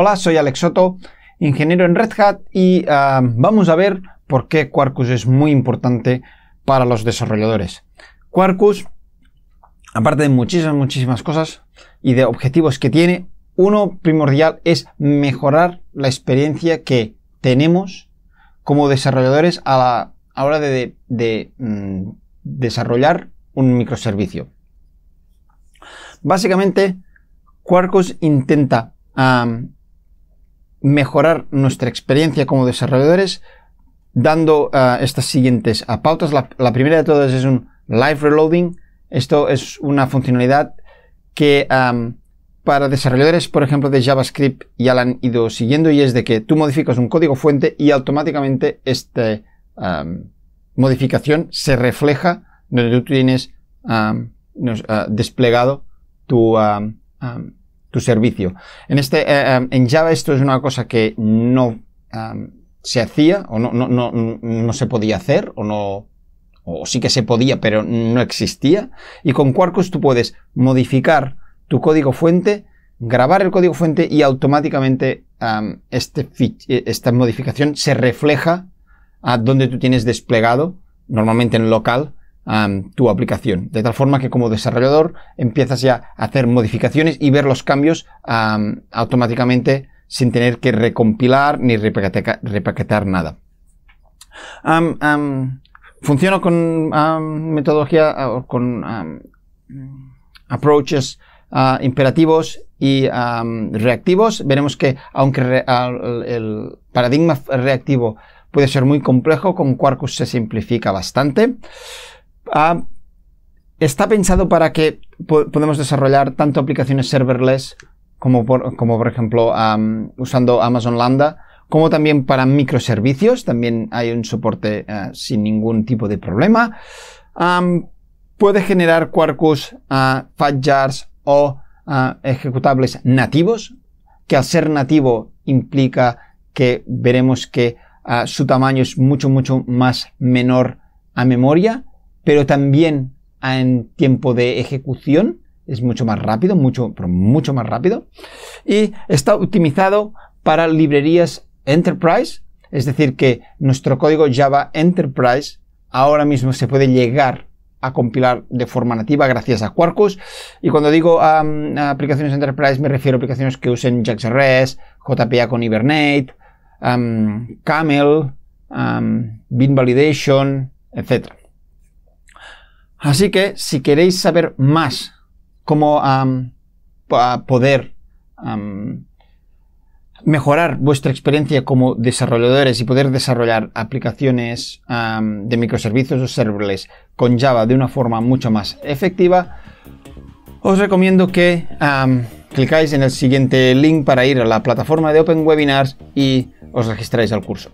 Hola, soy Alex Soto, ingeniero en Red Hat y ah, vamos a ver por qué Quarkus es muy importante para los desarrolladores. Quarkus, aparte de muchísimas, muchísimas cosas y de objetivos que tiene, uno primordial es mejorar la experiencia que tenemos como desarrolladores a la, hora de, mm, desarrollar un microservicio. Básicamente, Quarkus intenta mejorar nuestra experiencia como desarrolladores dando eh, estas siguientes pautas. La, primera de todas es un live reloading. Esto es una funcionalidad que para desarrolladores, por ejemplo, de JavaScript ya la han ido siguiendo y es de que tú modificas un código fuente y automáticamente esta modificación se refleja donde tú tienes eh, desplegado tu tu servicio. En, este, eh, em, en Java esto es una cosa que no em, se hacía o no, no, se podía hacer o no o sí que se podía pero no existía y con Quarkus tú puedes modificar tu código fuente grabar el código fuente y automáticamente em, este eh, esta modificación se refleja a donde tú tienes desplegado normalmente en local tu aplicación. De tal forma que como desarrollador empiezas ya a hacer modificaciones y ver los cambios automáticamente sin tener que recompilar ni repaquetar nada. funciona con metodología, con approaches ah, imperativos y reactivos. Veremos que aunque el paradigma reactivo puede ser muy complejo, con Quarkus se simplifica bastante. Ah, está pensado para que podemos desarrollar tanto aplicaciones serverless como por, ejemplo usando Amazon Lambda, como también para microservicios. También hay un soporte eh, sin ningún tipo de problema. puede generar Quarkus, uh, ah, FatJars o ah, ejecutables nativos, que al ser nativo implica que veremos que su tamaño es mucho, mucho más menor a memoria pero también en tiempo de ejecución es mucho más rápido, mucho, pero mucho más rápido. Y está optimizado para librerías Enterprise, es decir, que nuestro código Java Enterprise ahora mismo se puede llegar a compilar de forma nativa gracias a Quarkus. Y cuando digo aplicaciones Enterprise me refiero a aplicaciones que usen JAXRS, JPA con Hibernate, Camel, Bean Bin Validation, etc. Así que si queréis saber más cómo poder mejorar vuestra experiencia como desarrolladores y poder desarrollar aplicaciones de microservicios o serverless con Java de una forma mucho más efectiva, os recomiendo que clicáis en el siguiente link para ir a la plataforma de Open Webinars y os registráis al curso.